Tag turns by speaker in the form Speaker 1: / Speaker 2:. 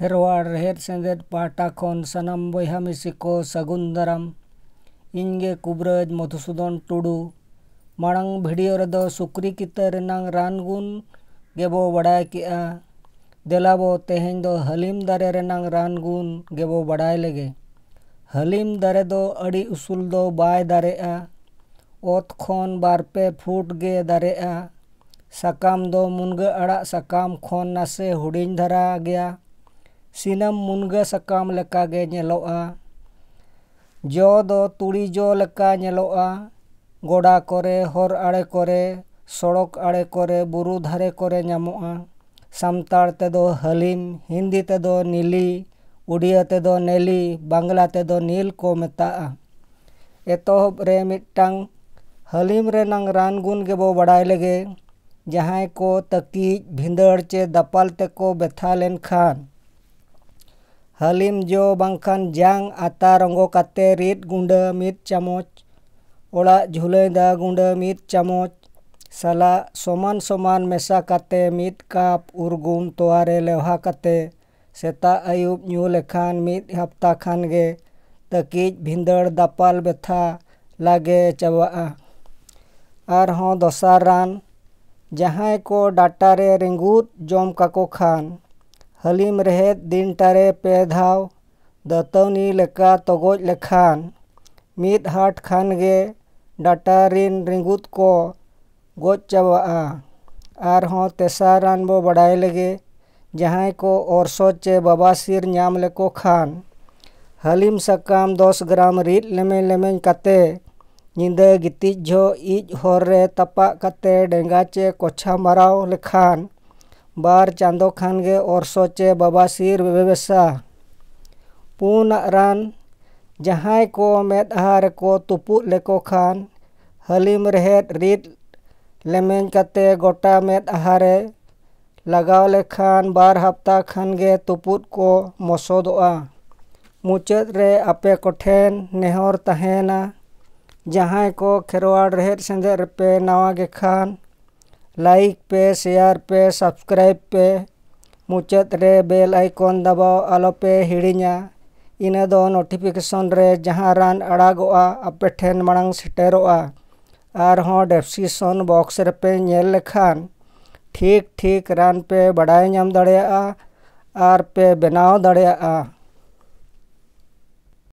Speaker 1: खेरवाड रेहर सेंदेट पाटा खन सनम बैहमिसी को दाराम इनगे कुब्रज मधुसूदन टुडू मांग भिडियो रो कितर रान गुन गेबो बड़ा के देलाबो तेहेन दो हलीम दारे रान गुन गेबो बड़ा लेगे हलीम दारे दो अड़ी उसूल दो बाय दारे ओत खन बारपे फुट गे दारे सकाम दो मुनग अड़ा सकाम खन नासे हुडिंग धरा गया सिनम मुनगा सकाम लका गे नेलोआ जो दो तुड़ी जो लका नेलोआ गोड़ा कोरे होर आड़े कोरे सड़क आड़े कोरे बुरु धारे कोरे नेमोआ समतार ते दो हलीम हिंदी ते दो नीली उड़िया ते दो नेली बांग्ला ते दो नील को मेताआ एतोहब रे मिटांग हलीम रे नंग रान गुन के बो बड़ाए लगे जहाँ को तकी भिंदड़ चे दपाल ते को बेथा लेन Khan Halimjo bangkan jang ata रंगों काते रीत गुंडा मीत चमोच ओड़ा झुलेदा गुंडा मीत चमोच सला समान समान मेसा काते मीत काप उर्गुम तोआरे लेवहा काते सेता अयुब न्यू लेखान मीत हफ्ता खान गे तकिज भिंदड़ दापाल बेथा लागे चाबाआ और हों दोसार रान जहाँ को डाटा रे रिंगूत जोम काको खान हलीम रहेत दिन टारे पे दौ दतौनी तगज तगोज लेखान मीत हाट खान गे डाटा रिन रिंगुत को गज चाबा आर हो तेसा रान बो बड़ाए लगे जहाँ को ओरसो चे बाबा सिर नाम लेको खान हलीम सकाम दस ग्राम रीत लेमें लेमें कते निंदे गितिज झो इज होर रे तपा कते डेंगा चे कोछा मराव लेखान बार चांदो खानगे और सोचे बाबा सिर व्यवसा पुन रान जहाँ को मेदहार को तुपुद लेको खान हलीम रहेत रीत लेमें कते गोटा मेदहारे लगाव लेखान बार हफ्ता खानगे तुपुद को मसोद मुचद रे अपे कोठेन नेहर तहेना जहाँ को खेरवाड़ रहेत सेंदे रेपे नवा के खान लाइक पे शेयर पे सब्सक्राइब पे मुचाद रे बेल आइकन दबाओ आलोपे हिड़ा इन दो नोटिफिकेशन रे जहां रान अड़ागोआ आपे ठेन मांग सेटर आर हों डेस्क्रिप्शन बॉक्स रेपे लेखान ठीक ठीक रान पे बड़ा नाम दड़ा आर पे बनाव दड़ा